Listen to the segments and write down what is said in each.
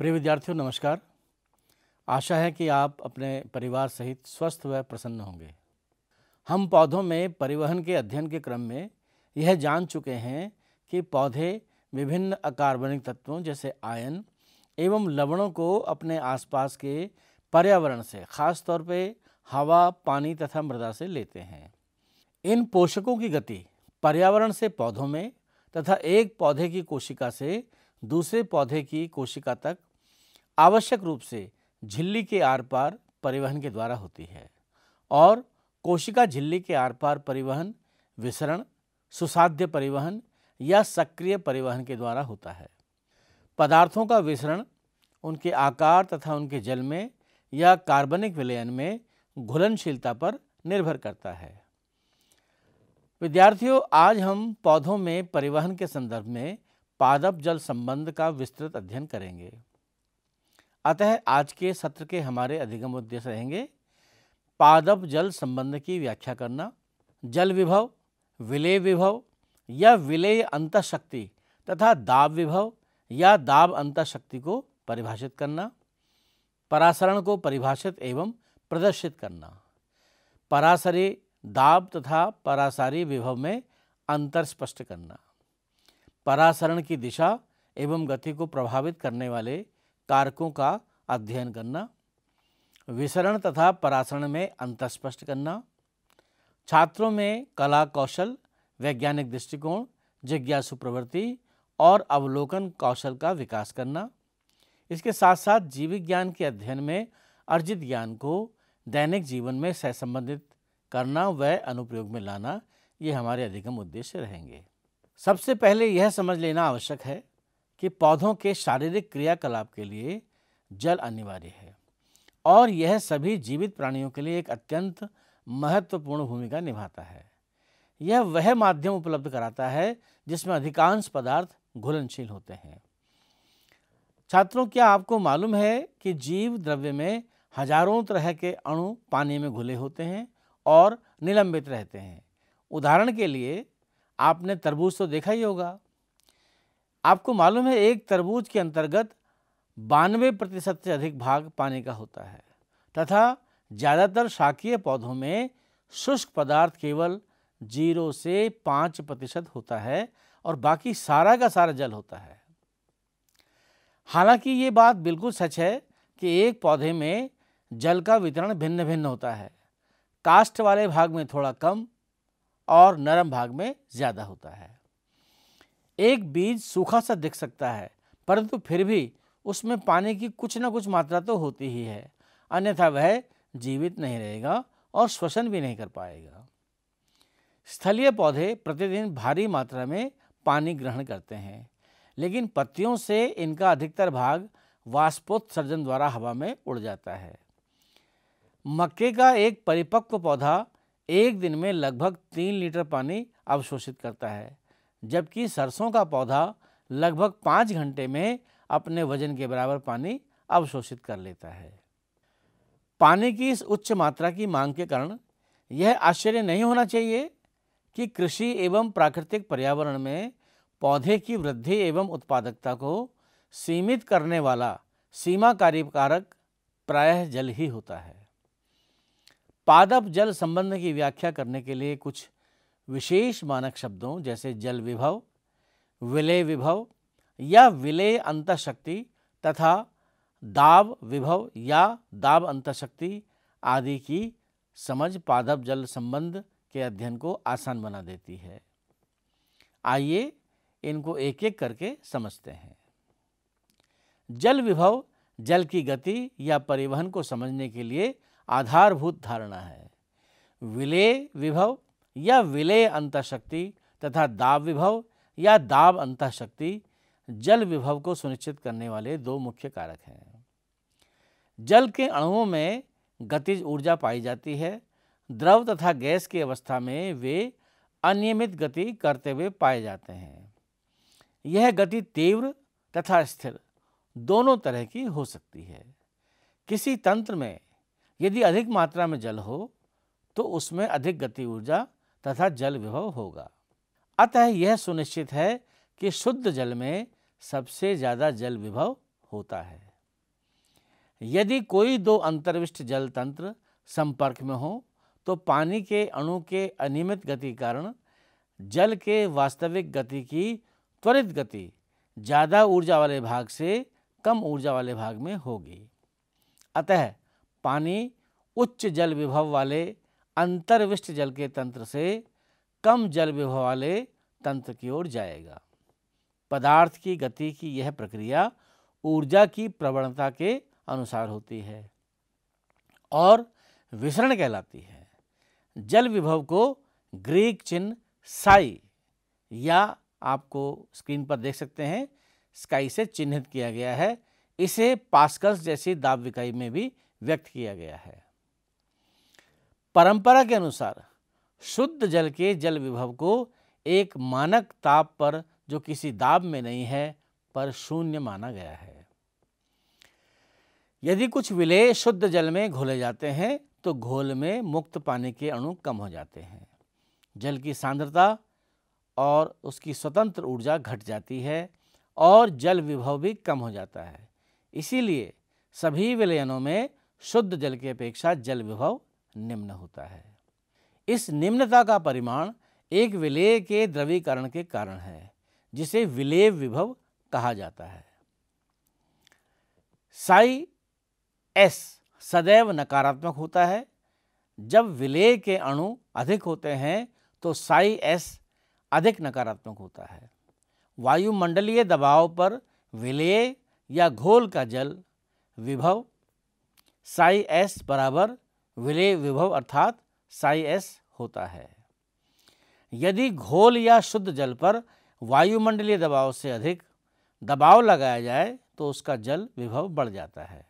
प्रिय विद्यार्थियों नमस्कार आशा है कि आप अपने परिवार सहित स्वस्थ व प्रसन्न होंगे हम पौधों में परिवहन के अध्ययन के क्रम में यह जान चुके हैं कि पौधे विभिन्न अकार्बनिक तत्वों जैसे आयन एवं लवणों को अपने आसपास के पर्यावरण से खास तौर पे हवा पानी तथा मृदा से लेते हैं इन पोषकों की गति पर्यावरण से पौधों में तथा एक पौधे की कोशिका से दूसरे पौधे की कोशिका तक आवश्यक रूप से झिल्ली के आर पार परिवहन के द्वारा होती है और कोशिका झिल्ली के आर पार परिवहन विसरण सुसाध्य परिवहन या सक्रिय परिवहन के द्वारा होता है पदार्थों का विसरण उनके आकार तथा उनके जल में या कार्बनिक विलयन में घुलनशीलता पर निर्भर करता है विद्यार्थियों आज हम पौधों में परिवहन के संदर्भ में पादप जल संबंध का विस्तृत अध्ययन करेंगे अतः आज के सत्र के हमारे अधिगम उद्देश्य रहेंगे पादप जल संबंध की व्याख्या करना जल विभव विलय विभव या विलय अंतशक्ति तथा दाब विभव या दाब अंतशक्ति को परिभाषित करना परासरण को परिभाषित एवं प्रदर्शित करना परासरी दाब तथा परासारी विभव में अंतर स्पष्ट करना परासरण की दिशा एवं गति को प्रभावित करने वाले कारकों का अध्ययन करना विसरण तथा परासरण में अंतस्पष्ट करना छात्रों में कला कौशल वैज्ञानिक दृष्टिकोण जिज्ञासु प्रवृत्ति और अवलोकन कौशल का विकास करना इसके साथ साथ जीविक ज्ञान के अध्ययन में अर्जित ज्ञान को दैनिक जीवन में सहसंबंधित करना व अनुप्रयोग में लाना ये हमारे अधिकम उद्देश्य रहेंगे सबसे पहले यह समझ लेना आवश्यक है कि पौधों के शारीरिक क्रियाकलाप के लिए जल अनिवार्य है और यह सभी जीवित प्राणियों के लिए एक अत्यंत महत्वपूर्ण भूमिका निभाता है यह वह माध्यम उपलब्ध कराता है जिसमें अधिकांश पदार्थ घुलनशील होते हैं छात्रों क्या आपको मालूम है कि जीव द्रव्य में हजारों तरह के अणु पानी में घुले होते हैं और निलंबित रहते हैं उदाहरण के लिए आपने तरबूज तो देखा ही होगा आपको मालूम है एक तरबूज के अंतर्गत बानवे प्रतिशत से अधिक भाग पानी का होता है तथा ज़्यादातर शाकीय पौधों में शुष्क पदार्थ केवल जीरो से पाँच प्रतिशत होता है और बाकी सारा का सारा जल होता है हालांकि ये बात बिल्कुल सच है कि एक पौधे में जल का वितरण भिन्न भिन्न होता है कास्ट वाले भाग में थोड़ा कम और नरम भाग में ज़्यादा होता है एक बीज सूखा सा दिख सकता है परंतु फिर भी उसमें पानी की कुछ ना कुछ मात्रा तो होती ही है अन्यथा वह जीवित नहीं रहेगा और श्वसन भी नहीं कर पाएगा स्थलीय पौधे प्रतिदिन भारी मात्रा में पानी ग्रहण करते हैं लेकिन पत्तियों से इनका अधिकतर भाग वाष्पोत्सर्जन द्वारा हवा में उड़ जाता है मक्के का एक परिपक्व पौधा एक दिन में लगभग तीन लीटर पानी अवशोषित करता है जबकि सरसों का पौधा लगभग पाँच घंटे में अपने वजन के बराबर पानी अवशोषित कर लेता है पानी की इस उच्च मात्रा की मांग के कारण यह आश्चर्य नहीं होना चाहिए कि कृषि एवं प्राकृतिक पर्यावरण में पौधे की वृद्धि एवं उत्पादकता को सीमित करने वाला सीमाकारी कारक प्रायः जल ही होता है पादप जल संबंध की व्याख्या करने के लिए कुछ विशेष मानक शब्दों जैसे जल विभव विलय विभव या विलय अंतशक्ति तथा दाब विभव या दाब अंतशक्ति आदि की समझ पादप जल संबंध के अध्ययन को आसान बना देती है आइए इनको एक एक करके समझते हैं जल विभव जल की गति या परिवहन को समझने के लिए आधारभूत धारणा है विलय विभव या विलय अंतःशक्ति तथा दाब विभव या दाब अंतःशक्ति जल विभव को सुनिश्चित करने वाले दो मुख्य कारक हैं जल के अणुओं में गतिज ऊर्जा पाई जाती है द्रव तथा गैस की अवस्था में वे अनियमित गति करते हुए पाए जाते हैं यह गति तीव्र तथा स्थिर दोनों तरह की हो सकती है किसी तंत्र में यदि अधिक मात्रा में जल हो तो उसमें अधिक गति ऊर्जा तथा जल विभव होगा अतः यह सुनिश्चित है कि शुद्ध जल में सबसे ज़्यादा जल विभव होता है यदि कोई दो अंतर्विष्ट जल तंत्र संपर्क में हो तो पानी के अणु के अनियमित गति कारण जल के वास्तविक गति की त्वरित गति ज़्यादा ऊर्जा वाले भाग से कम ऊर्जा वाले भाग में होगी अतः पानी उच्च जल विभव वाले अंतर्विष्ट जल के तंत्र से कम जल विभव वाले तंत्र की ओर जाएगा पदार्थ की गति की यह प्रक्रिया ऊर्जा की प्रवणता के अनुसार होती है और विसरण कहलाती है जल विभव को ग्रीक चिन्ह साई या आपको स्क्रीन पर देख सकते हैं स्काई से चिन्हित किया गया है इसे पास्कल्स जैसी दाब विकाई में भी व्यक्त किया गया है परंपरा के अनुसार शुद्ध जल के जल विभव को एक मानक ताप पर जो किसी दाब में नहीं है पर शून्य माना गया है यदि कुछ विलय शुद्ध जल में घोले जाते हैं तो घोल में मुक्त पानी के अणु कम हो जाते हैं जल की सांद्रता और उसकी स्वतंत्र ऊर्जा घट जाती है और जल विभव भी कम हो जाता है इसीलिए सभी विलयनों में शुद्ध जल की अपेक्षा जल विभव निम्न होता है इस निम्नता का परिमाण एक विलेय के द्रवीकरण के कारण है जिसे विलेय विभव कहा जाता है साई एस सदैव नकारात्मक होता है जब विलेय के अणु अधिक होते हैं तो साई एस अधिक नकारात्मक होता है वायुमंडलीय दबाव पर विलेय या घोल का जल विभव साई एस बराबर विलय विभव अर्थात साई एस होता है यदि घोल या शुद्ध जल पर वायुमंडलीय दबाव से अधिक दबाव लगाया जाए तो उसका जल विभव बढ़ जाता है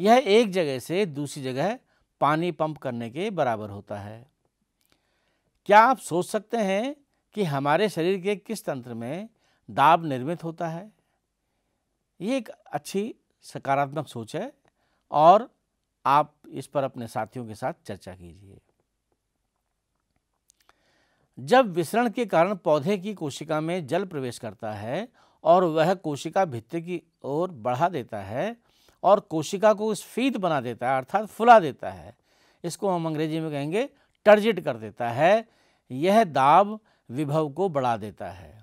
यह एक जगह से दूसरी जगह पानी पंप करने के बराबर होता है क्या आप सोच सकते हैं कि हमारे शरीर के किस तंत्र में दाब निर्मित होता है ये एक अच्छी सकारात्मक सोच है और आप इस पर अपने साथियों के साथ चर्चा कीजिए जब विसरण के कारण पौधे की कोशिका में जल प्रवेश करता है और वह कोशिका भित्ति की ओर बढ़ा देता है और कोशिका को स्फीत बना देता है अर्थात फुला देता है इसको हम अंग्रेजी में कहेंगे टर्जिट कर देता है यह दाब विभव को बढ़ा देता है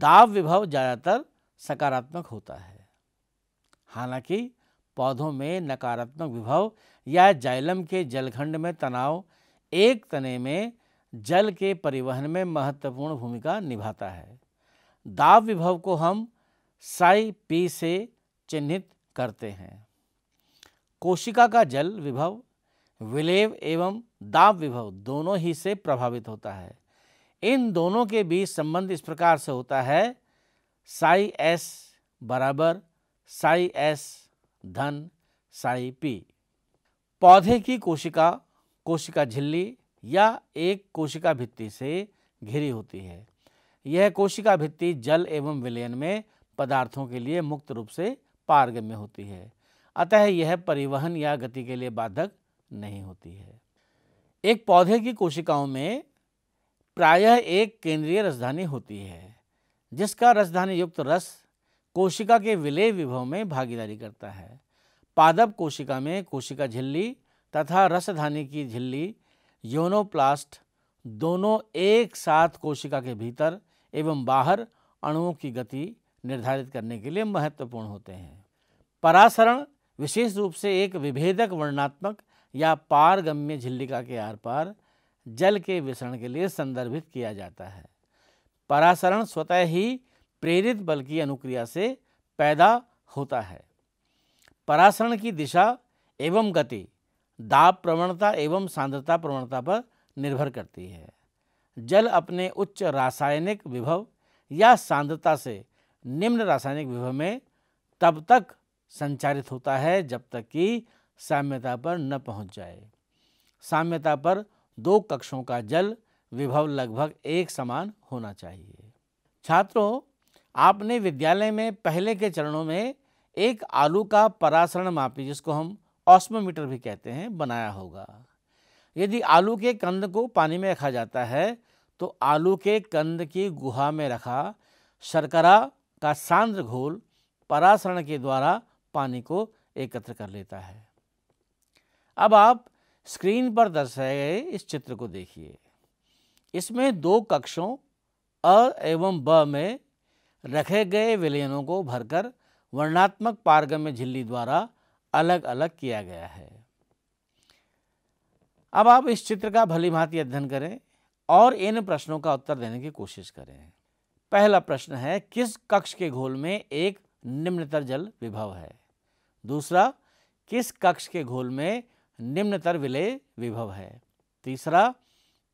दाब विभव ज़्यादातर सकारात्मक होता है हालांकि पौधों में नकारात्मक विभव या जाइलम के जलखंड में तनाव एक तने में जल के परिवहन में महत्वपूर्ण भूमिका निभाता है दाब विभव को हम साई पी से चिन्हित करते हैं कोशिका का जल विभव विलेव एवं दाब विभव दोनों ही से प्रभावित होता है इन दोनों के बीच संबंध इस प्रकार से होता है साई एस बराबर साई एस धन साई पी पौधे की कोशिका कोशिका झिल्ली या एक कोशिका भित्ति से घिरी होती है यह कोशिका भित्ति जल एवं विलयन में पदार्थों के लिए मुक्त रूप से पारगम्य होती है अतः यह परिवहन या गति के लिए बाधक नहीं होती है एक पौधे की कोशिकाओं में प्रायः एक केंद्रीय राजधानी होती है जिसका राजधानी युक्त रस कोशिका के विलय विभव में भागीदारी करता है पादप कोशिका में कोशिका झिल्ली तथा रसधानी की झिल्ली योनोप्लास्ट दोनों एक साथ कोशिका के भीतर एवं बाहर अणुओं की गति निर्धारित करने के लिए महत्वपूर्ण होते हैं परासरण विशेष रूप से एक विभेदक वर्णात्मक या पारगम्य झिल्लिका के आर पार जल के विसरण के लिए संदर्भित किया जाता है परासरण स्वतः ही प्रेरित बल की अनुक्रिया से पैदा होता है परासरण की दिशा एवं गति दाब प्रवणता एवं सांद्रता प्रवणता पर निर्भर करती है जल अपने उच्च रासायनिक विभव या सांद्रता से निम्न रासायनिक विभव में तब तक संचारित होता है जब तक कि साम्यता पर न पहुंच जाए साम्यता पर दो कक्षों का जल विभव लगभग एक समान होना चाहिए छात्रों आपने विद्यालय में पहले के चरणों में एक आलू का परासरण मापी जिसको हम ऑस्मोमीटर भी कहते हैं बनाया होगा यदि आलू के कंद को पानी में रखा जाता है तो आलू के कंद की गुहा में रखा शर्करा का सांद्र घोल परासरण के द्वारा पानी को एकत्र कर लेता है अब आप स्क्रीन पर दर्शाए गए इस चित्र को देखिए इसमें दो कक्षों अ एवं ब में रखे गए विलयनों को भरकर वर्णात्मक पारगम्य झिल्ली द्वारा अलग अलग किया गया है अब आप इस चित्र का भली भांति अध्ययन करें और इन प्रश्नों का उत्तर देने की कोशिश करें पहला प्रश्न है किस कक्ष के घोल में एक निम्नतर जल विभव है दूसरा किस कक्ष के घोल में निम्नतर विलय विभव है तीसरा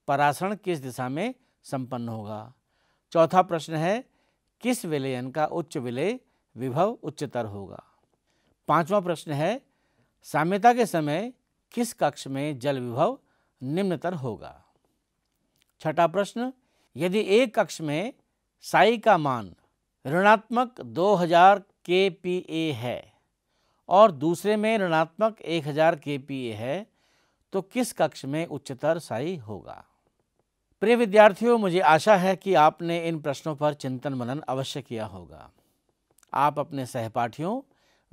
परासरण किस दिशा में संपन्न होगा चौथा प्रश्न है किस विलयन का उच्च विलय विभव उच्चतर होगा पांचवा प्रश्न है साम्यता के समय किस कक्ष में जल विभव निम्नतर होगा छठा प्रश्न यदि एक कक्ष में साई का मान ऋणात्मक 2000 ए है और दूसरे में ऋणात्मक 1000 ए है तो किस कक्ष में उच्चतर साई होगा प्रिय विद्यार्थियों मुझे आशा है कि आपने इन प्रश्नों पर चिंतन मनन अवश्य किया होगा आप अपने सहपाठियों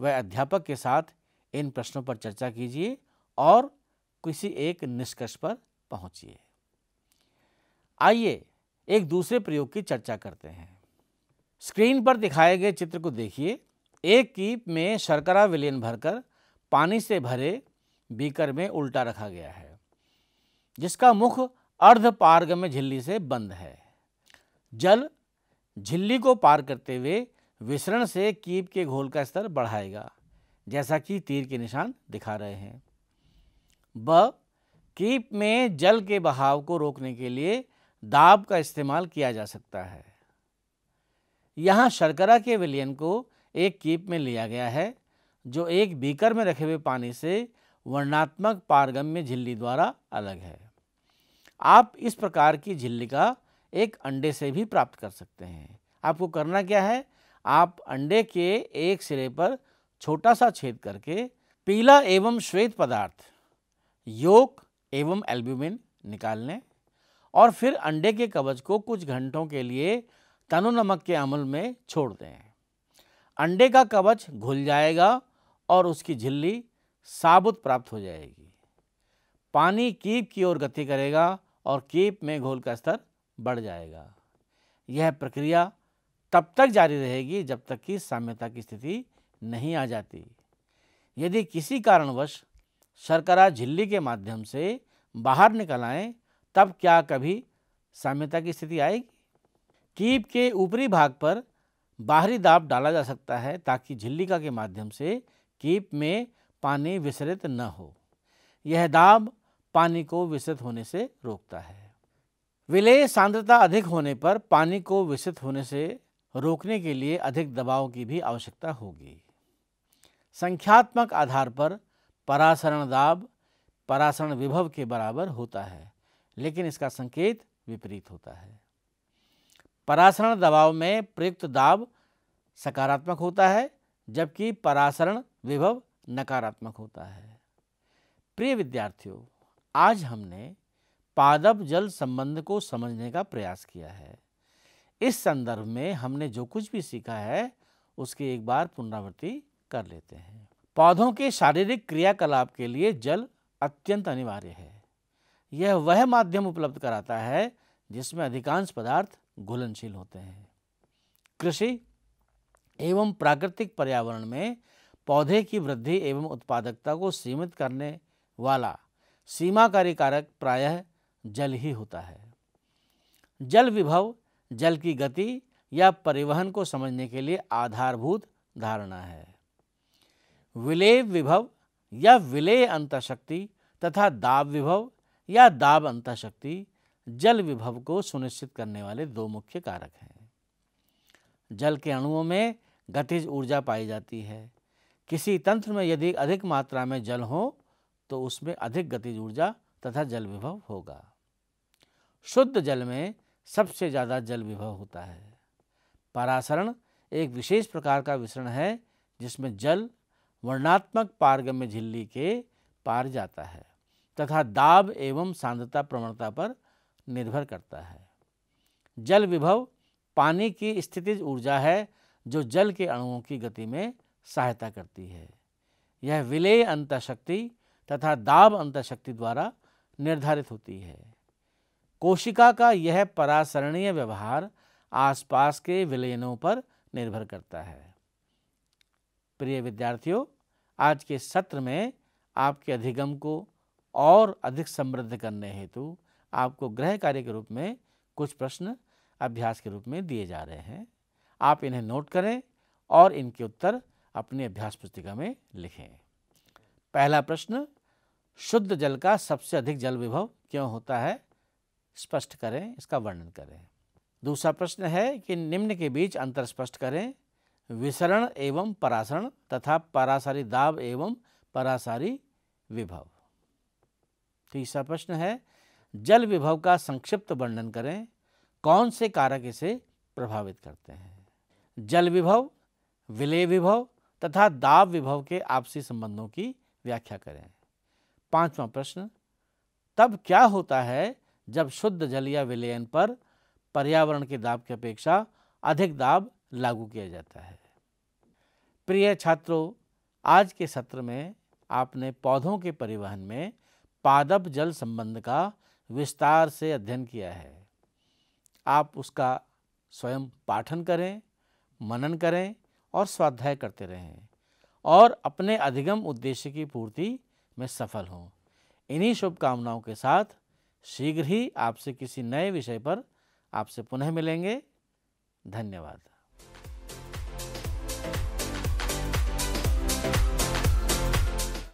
व अध्यापक के साथ इन प्रश्नों पर चर्चा कीजिए और किसी एक निष्कर्ष पर पहुंचिए आइए एक दूसरे प्रयोग की चर्चा करते हैं स्क्रीन पर दिखाए गए चित्र को देखिए एक कीप में शर्करा विलयन भरकर पानी से भरे बीकर में उल्टा रखा गया है जिसका मुख अर्धपारगम्य में झिल्ली से बंद है जल झिल्ली को पार करते हुए विसरण से कीप के घोल का स्तर बढ़ाएगा जैसा कि तीर के निशान दिखा रहे हैं ब कीप में जल के बहाव को रोकने के लिए दाब का इस्तेमाल किया जा सकता है यहाँ शर्करा के विलयन को एक कीप में लिया गया है जो एक बीकर में रखे हुए पानी से वर्णात्मक पारगम्य झिल्ली द्वारा अलग है आप इस प्रकार की झिल्ली का एक अंडे से भी प्राप्त कर सकते हैं आपको करना क्या है आप अंडे के एक सिरे पर छोटा सा छेद करके पीला एवं श्वेत पदार्थ योक एवं एल्ब्यूमिन निकाल लें और फिर अंडे के कवच को कुछ घंटों के लिए तनु नमक के अमल में छोड़ दें अंडे का कवच घुल जाएगा और उसकी झिल्ली साबुत प्राप्त हो जाएगी पानी कीप की ओर गति करेगा और केप में घोल का स्तर बढ़ जाएगा यह प्रक्रिया तब तक जारी रहेगी जब तक कि साम्यता की स्थिति नहीं आ जाती यदि किसी कारणवश शर्करा झिल्ली के माध्यम से बाहर निकल आए तब क्या कभी साम्यता की स्थिति आएगी कीप के ऊपरी भाग पर बाहरी दाब डाला जा सकता है ताकि झिल्लिका के माध्यम से कीप में पानी विसरित न हो यह दाब पानी को विसित होने से रोकता है विलेय सांद्रता अधिक होने पर पानी को विसित होने से रोकने के लिए अधिक दबाव की भी आवश्यकता होगी संख्यात्मक आधार पर परासरण दाब परासरण विभव के बराबर होता है लेकिन इसका संकेत विपरीत होता है परासरण दबाव में प्रयुक्त दाब सकारात्मक होता है जबकि परासरण विभव नकारात्मक होता है प्रिय विद्यार्थियों आज हमने पादप जल संबंध को समझने का प्रयास किया है इस संदर्भ में हमने जो कुछ भी सीखा है उसकी एक बार पुनरावृत्ति कर लेते हैं पौधों के शारीरिक क्रियाकलाप के लिए जल अत्यंत अनिवार्य है यह वह माध्यम उपलब्ध कराता है जिसमें अधिकांश पदार्थ घुलनशील होते हैं कृषि एवं प्राकृतिक पर्यावरण में पौधे की वृद्धि एवं उत्पादकता को सीमित करने वाला सीमाकारी कारक प्रायः जल ही होता है जल विभव जल की गति या परिवहन को समझने के लिए आधारभूत धारणा है विलेय विभव या विलेय अंतशक्ति तथा दाब विभव या दाब अंतशक्ति जल विभव को सुनिश्चित करने वाले दो मुख्य कारक हैं जल के अणुओं में गतिज ऊर्जा पाई जाती है किसी तंत्र में यदि अधिक मात्रा में जल हो तो उसमें अधिक गतिज ऊर्जा तथा जल विभव होगा शुद्ध जल में सबसे ज़्यादा जल विभव होता है परासरण एक विशेष प्रकार का मिश्रण है जिसमें जल वर्णात्मक पारगम्य झिल्ली के पार जाता है तथा दाब एवं सांद्रता प्रवणता पर निर्भर करता है जल विभव पानी की स्थितिज ऊर्जा है जो जल के अणुओं की गति में सहायता करती है यह विलेय अंतशक्ति तथा दाब अंतशक्ति द्वारा निर्धारित होती है कोशिका का यह परासरणीय व्यवहार आसपास के विलयनों पर निर्भर करता है प्रिय विद्यार्थियों आज के सत्र में आपके अधिगम को और अधिक समृद्ध करने हेतु आपको ग्रह कार्य के रूप में कुछ प्रश्न अभ्यास के रूप में दिए जा रहे हैं आप इन्हें नोट करें और इनके उत्तर अपनी अभ्यास पुस्तिका में लिखें पहला प्रश्न शुद्ध जल का सबसे अधिक जल विभव क्यों होता है स्पष्ट करें इसका वर्णन करें दूसरा प्रश्न है कि निम्न के बीच अंतर स्पष्ट करें विसरण एवं परासरण तथा परासारी दाब एवं परासारी विभव तीसरा प्रश्न है जल विभव का संक्षिप्त वर्णन करें कौन से कारक इसे प्रभावित करते हैं जल विभव विलय विभव तथा दाब विभव के आपसी संबंधों की व्याख्या करें पांचवा प्रश्न तब क्या होता है जब शुद्ध जलीय विलयन पर पर्यावरण के दाब की अपेक्षा अधिक दाब लागू किया जाता है प्रिय छात्रों आज के सत्र में आपने पौधों के परिवहन में पादप जल संबंध का विस्तार से अध्ययन किया है आप उसका स्वयं पाठन करें मनन करें और स्वाध्याय करते रहें और अपने अधिगम उद्देश्य की पूर्ति में सफल हों इन्हीं शुभकामनाओं के साथ शीघ्र ही आपसे किसी नए विषय पर आपसे पुनः मिलेंगे धन्यवाद